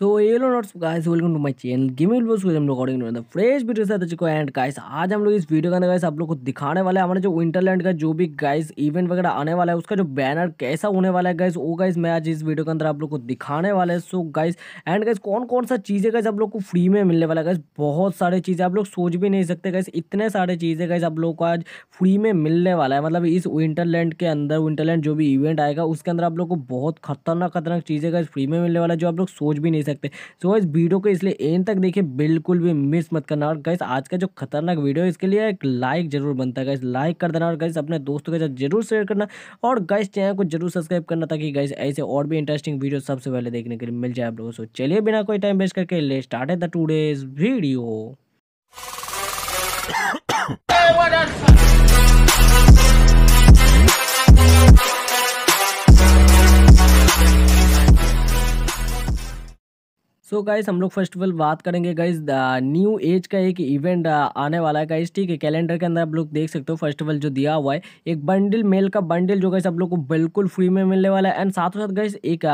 तो येलो नोट्स guys welcome to my channel gaming blogs हम लोग अकॉर्डिंग फ्रेश वीडियो साथ अच्छे एंड गाइस आज हम लोग इस वीडियो के अंदर गाइस आप लोग को दिखाने वाले हैं हमारे जो विंटरलैंड का जो भी गाइस इवेंट वगैरह आने वाला है उसका जो बैनर कैसा होने वाला है गाइस वो गाइस मैं आज इस वीडियो के अंदर आप लोग को दिखाने वाला है सो गाइस एंड गाइस कौन कौन सा चीज़ें गाइस आप लोग को फ्री में मिलने वाला है गाइस बहुत सारे चीज़ें आप लोग सोच भी नहीं सकते गाइस इतने सारे चीज़ें गाइस आप लोग को आज फ्री में मिलने वाला है मतलब इस विंटरलैंड के अंदर विंटरलैंड जो भी इवेंट आएगा उसके अंदर आप लोग को बहुत खतरनाक खतरनाक चीज़ें गाइस फ्री में मिलने वाला है जो आप लोग सोच भी नहीं सकते सो इस वीडियो को इसलिए एन तक देखिए बिल्कुल भी मिस मत करना और गैस आज का जो खतरनाक वीडियो है इसके लिए एक लाइक जरूर बनता है गैस लाइक कर देना और गैस अपने दोस्तों के साथ जरूर शेयर करना और गैस चैनल को जरूर सब्सक्राइब करना ताकि गैस ऐसे और भी इंटरेस्टिंग वीडियो सबसे पहले देखने के लिए मिल जाए आप लोगों सो चलिए बिना कोई टाइम वेस्ट करके ले स्टार्ट है the today's video so guys हम लोग फर्स्ट ऑफ ऑल बात करेंगे गाइज न्यू एज का एक इवेंट uh, आने वाला है गाइज ठीक है कैलेंडर के अंदर आप लोग देख सकते हो फर्स्ट ऑफ ऑल जो दिया हुआ है एक बंडल मेल का बंडल जो गाइस आप लोग को बिल्कुल फ्री में मिलने वाला है एंड साथ साथ गाइज एक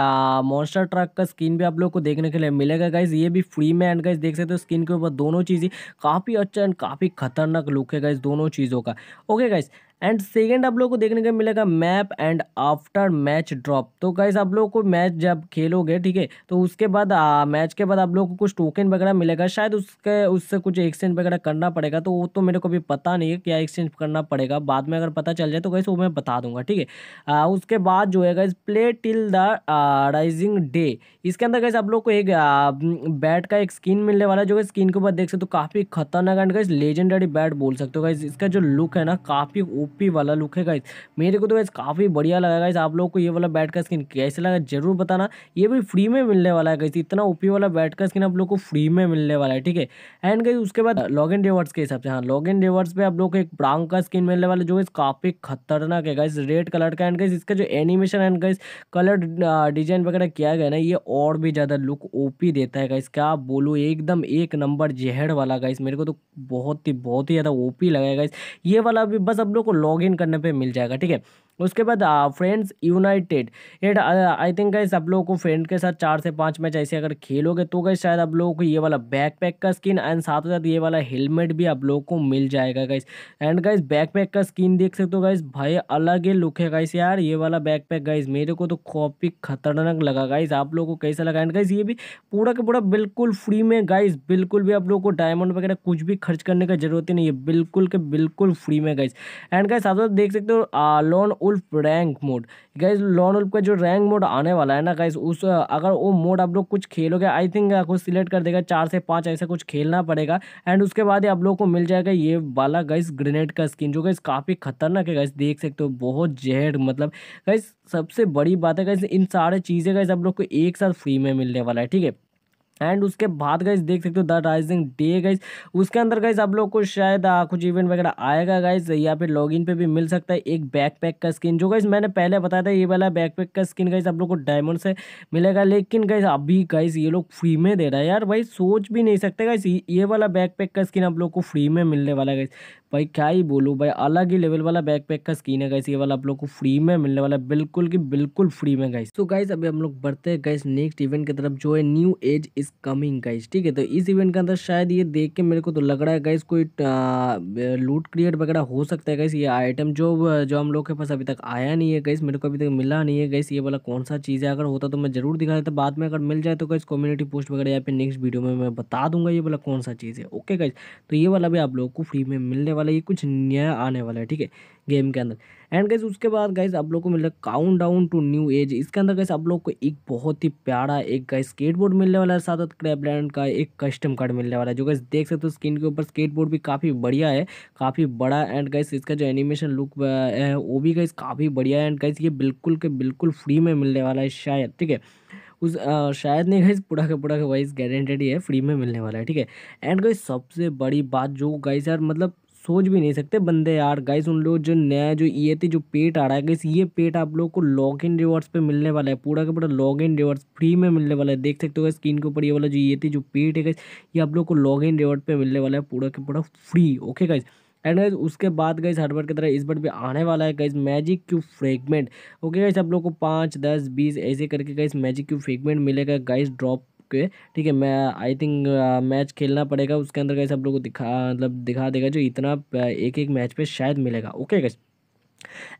मॉन्स्टर uh, ट्रक का स्किन भी आप लोग को देखने के लिए मिलेगा गाइज़ ये भी फ्री में एंड गाइज देख सकते हो स्किन के ऊपर दोनों चीज़ें काफ़ी अच्छा एंड काफ़ी खतरनाक लुक है गाइज़ दोनों चीज़ों का ओके गाइज एंड सेकेंड आप लोग को देखने को मिलेगा map and after match drop तो गाइज आप लोग को मैच जब खेलोगे ठीक है तो उसके बाद आ, मैच के बाद आप लोग को कुछ टोकन वगैरह मिलेगा शायद उसके उससे कुछ एक्सचेंज वगैरह करना पड़ेगा तो वो तो मेरे को भी पता नहीं है क्या एक्सचेंज करना पड़ेगा बाद में अगर पता चल जाए तो कैसे वो मैं बता दूंगा ठीक है उसके बाद जो है guys play till the rising day इसके अंदर कैसे आप लोग को एक बैट का एक स्किन मिलने वाला है जो स्किन के ऊपर देख सकते हो काफ़ी खतरनाक एंड गाइज लेजेंडरी बैट बोल सकते हो गाइज इसका जो लुक है ना काफ़ी ओपी वाला लुक है गाइज मेरे को तो गाइज काफ़ी बढ़िया लगा गाइज आप लोग को ये वाला बैट का स्किन कैसे लगा जरूर बताना ये भी फ्री में मिलने वाला है गाइज इतना ओपी वाला बैट का स्किन आप लोग को फ्री में मिलने वाला है ठीक है एंड गई उसके बाद लॉग इन रिवर्स के हिसाब से हाँ लॉग इन रिवर्स पे आप लोग को एक ब्रांक का स्किन मिलने वाला जो गाइज काफ़ी खतरनाक है गाइज रेड कलर का एंड गाइज इसका जो animation and guys colour design वगैरह किया गया ना ये और भी ज़्यादा लुक ओपी देता है गाइज क्या बोलूँ एकदम एक नंबर जहर वाला गाइज मेरे को तो बहुत ही बहुत ही ज़्यादा ओपी लगा है गाइज ये वाला भी बस आप लोग को लॉग इन करने पर मिल जाएगा ठीक है उसके बाद friends united at I think guys आप लोगों को फ्रेंड के साथ चार से पाँच मैच ऐसे अगर खेलोगे तो गई शायद आप लोगों को ये वाला बैक पैक का स्किन एंड साथ साथ ये वाला हेलमेट भी आप लोगों को मिल जाएगा guys and guys backpack का स्किन देख सकते हो गाइस भाई अलग ही लुक है गाइस यार ये वाला बैक पैक गाइस मेरे को तो कॉपी खतरनाक लगा गाइस आप लोगों को कैसा लगा एंड गाइस ये भी पूरा का पूरा बिल्कुल फ्री में गाइस बिल्कुल भी आप लोगों को डायमंड वगैरह कुछ भी खर्च करने का जरूरत ही नहीं है बिल्कुल के बिल्कुल फ्री में गाइस एंड गाइस साथ देख सकते हो lone wolf rank mode guys lone wolf का जो रैंक मोड आने वाला है ना गाइज उस अगर वो मोड आप लोग कुछ खेलोगे आई थिंक आपको सिलेक्ट कर देगा चार से पाँच ऐसा कुछ खेलना पड़ेगा एंड उसके बाद ही आप लोग को मिल जाएगा ये वाला गाइज ग्रेनेड का स्किन जो गाइज काफ़ी खतरनाक है गाइज देख सकते हो बहुत जहर मतलब गाइज सबसे बड़ी बात है गाइज इन सारे चीज़ें गाइज आप लोग को एक साथ फ्री में मिलने वाला है ठीक है एंड उसके बाद गाइज देख सकते हो द राइजिंग डे गाइज उसके अंदर गाइज आप लोग को शायद आ, कुछ इवेंट वगैरह आएगा गाइज या फिर लॉगिन पे भी मिल सकता है एक बैकपैक का स्किन जो गाइज मैंने पहले बताया था ये वाला बैकपैक का स्किन गाइज आप लोग को डायमंड से मिलेगा लेकिन गाइज अभी गाइज ये लोग फ्री में दे रहा है यार भाई सोच भी नहीं सकते गाइज ये वाला बैकपैक का स्किन आप लोग को फ्री में मिलने वाला गाइज भाई क्या ही बोलूँ भाई अलग ही लेवल वाला बैकपैक का स्कीन है गाइस ये वाला आप लोग को फ्री में मिलने वाला है बिल्कुल की बिल्कुल फ्री में गाइस तो गाइस अभी हम लोग बढ़ते हैं गाइस नेक्स्ट इवेंट की तरफ जो है new age is coming guys ठीक है तो इस इवेंट के अंदर शायद ये देख के मेरे को तो लग रहा है गाइस कोई लूट क्रिएट वगैरह हो सकता है गाइस ये आइटम जो जो हम लोग के पास अभी तक आया नहीं है गाइस मेरे को अभी तक मिला नहीं है गाइस ये वाला कौन सा चीज़ है अगर होता तो मैं जरूर दिखा देता बाद में अगर मिल जाए तो गाइस कम्युनिटी पोस्ट वगैरह या फिर नेक्स्ट वीडियो में मैं बता दूंगा ये वाला कौन सा चीज़ है ओके गाइस तो ये वाला भी आप लोग को फ्री में मिलने वाला वाला है ये कुछ नया आने वाला है ठीक है गेम के अंदर एंड गैस उसके बाद गैस आप लोग को मिल रहा है countdown to new age इसके अंदर गैस आप लोग को एक बहुत ही प्यारा एक गाइज स्केटबोर्ड मिलने वाला है साथ साथ क्रैबलैंड का एक कस्टम कार्ड मिलने वाला है जो गैस देख सकते हो स्क्रीन के ऊपर स्केटबोर्ड भी काफ़ी बढ़िया है काफ़ी बड़ा एंड गैस इसका जो एनिमेशन लुक है वो भी गैस काफ़ी बढ़िया है एंड गैस ये बिल्कुल के बिल्कुल फ्री में मिलने वाला है शायद ठीक है उस आ, शायद नहीं गाइस पूरा का पूरा का वाइस गारंटेड ही है फ्री में मिलने वाला है ठीक है एंड गाइज सबसे बड़ी बात जो गाइस यार मतलब सोच भी नहीं सकते बंदे यार गाइस उन लोग जो नया जो ये थी जो पेट आ रहा है गाइस ये पेट आप लोग को लॉग इन रिवॉर्ड्स पे मिलने वाला है पूरा का पूरा लॉग इन रिवॉर्ड्स फ्री में मिलने वाला है देख सकते हो स्क्रीन के ऊपर ये वाला जो ये जो पेट है गाइस ये आप लोग को लॉग इन रिवॉर्ड पे मिलने वाला है पूरा का पूरा free okay guys and guys उसके बाद गाइज हर बार की तरह इस बार भी आने वाला है guys magic cube fragment okay guys आप लोग को पाँच दस बीस ऐसे करके गाइज मैजिक क्यूब फ्रेगमेंट मिलेगा गाइज ड्रॉप के ठीक है मैं आई थिंक मैच खेलना पड़ेगा उसके अंदर कैसे आप लोग को दिखा मतलब दिखा देगा जो इतना एक एक मैच पे शायद मिलेगा ओके गई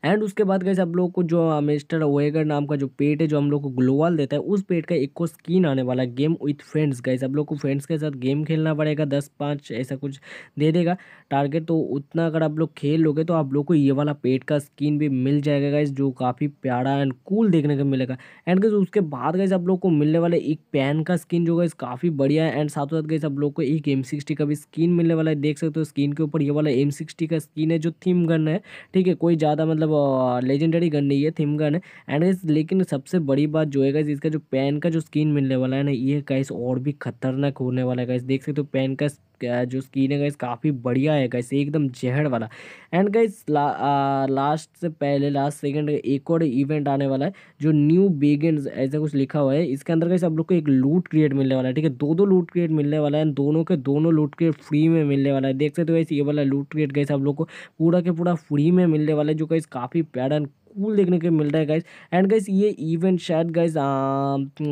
एंड उसके बाद कैसे आप लोग को जो मिस्टर वेगर नाम का जो पेट है जो हम लोग को ग्लोवाल देता है उस पेट का एक को स्किन आने वाला गेम विथ फ्रेंड्स गए आप लोग को फ्रेंड्स के साथ गेम खेलना पड़ेगा दस पाँच ऐसा कुछ दे देगा टारगेट तो उतना अगर आप लोग खेल लोगे तो आप लोग को ये वाला पेट का स्किन भी मिल जाएगा गैस जो काफ़ी प्यारा एंड कूल देखने को मिलेगा एंड कैसे उसके बाद गैस आप लोग को मिलने वाला एक पैन का स्किन जो गैस काफ़ी बढ़िया है एंड साथ साथ गैस आप लोग को एक एम सिक्सटी का भी स्किन मिलने वाला है देख सकते हो स्किन के ऊपर ये वाला एम सिक्सटी का स्किन है जो थीम गन है ठीक है कोई ज़्यादा ज़्यादा मतलब लेजेंडरी गन नहीं है थीम गन है एंड लेकिन सबसे बड़ी बात जो है इसका जो पेन का जो स्किन मिलने वाला है ना ये गाइस और भी खतरनाक होने वाला है गाइस देख सकते हो पेन का जो स्किन है गाइस काफ़ी बढ़िया है गाइस एकदम जहर वाला एंड गाइस ला, लास्ट से पहले लास्ट सेकंड एक और इवेंट आने वाला है जो न्यू बेगेंस ऐसा कुछ लिखा हुआ है इसके अंदर गाइस आप लोग को एक लूट क्रिएट मिलने वाला है ठीक है दो दो लूट क्रिएट मिलने वाला है दोनों के दोनों लूट क्रिएट फ्री में मिलने वाला है देख सकते हो गाइस ये वाला लूट क्रिएट गाइस आप लोग को पूरा के पूरा फ्री में मिलने वाला है जो गाइस काफ़ी प्यारा कूल देखने को मिल रहा है गाइज एंड गाइज ये इवेंट शायद गाइज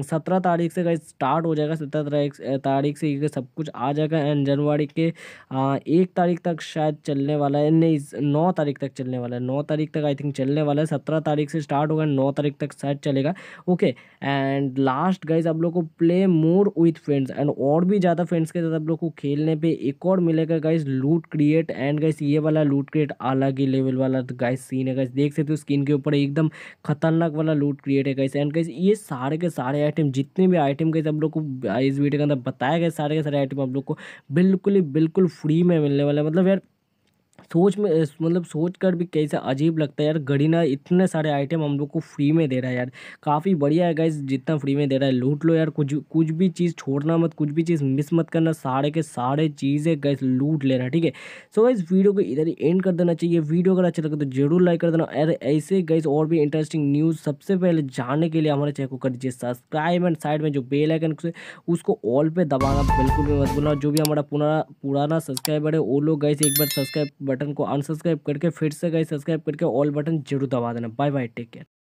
सत्रह तारीख से गाइज स्टार्ट हो जाएगा सत्रह तारीख तारीख से ये सब कुछ आ जाएगा एंड जनवरी के एक तारीख तक शायद चलने वाला है नहीं नौ तारीख तक चलने वाला है नौ तारीख तक आई थिंक चलने वाला है सत्रह तारीख से स्टार्ट होगा नौ तारीख तक शायद चलेगा ओके एंड लास्ट गाइज आप लोग को play more with friends and और भी ज़्यादा फ्रेंड्स के साथ आप लोग को खेलने पर एक और मिलेगा गाइज लूट क्रिएट एंड गाइज ये वाला लूट क्रिएट अलग ही लेवल वाला गाइज तो सीन है गाइज देख सकते हो स्किन के के ऊपर एकदम खतरनाक वाला लूट क्रिएट है कैसे एंड कैसे ये सारे के सारे आइटम जितने भी आइटम कैसे हम लोग को इस वीडियो के अंदर बताया गया सारे के सारे आइटम आप लोग को बिल्कुल ही बिल्कुल फ्री में मिलने वाला मतलब यार सोच में मतलब सोच कर भी कैसा अजीब लगता है यार गरीना इतने सारे आइटम हम लोग को फ्री में दे रहा है यार काफ़ी बढ़िया है गाइज जितना फ्री में दे रहा है लूट लो यार कुछ कुछ भी चीज़ छोड़ना मत कुछ भी चीज़ मिस मत करना सारे के सारे चीज़ें गैस लूट लेना ठीक है सो गाइज वीडियो को इधर ही एंड कर देना चाहिए वीडियो अगर अच्छा लगे तो जरूर लाइक कर देना यार ऐसे गैस और भी इंटरेस्टिंग न्यूज़ सबसे पहले जानने के लिए हमारे चैनल को कर दीजिए सब्सक्राइब एंड साइड में जो बेल आइकन से उसको ऑल पे दबाना बिल्कुल भी मत बोलना जो भी हमारा पुराना पुराना सब्सक्राइबर है वो लोग गैस एक बार सब्सक्राइब बटन बटन को अनसब्सक्राइब करके फिर से गई सब्सक्राइब करके ऑल बटन जरूर दबा देना बाय बाय टेक केयर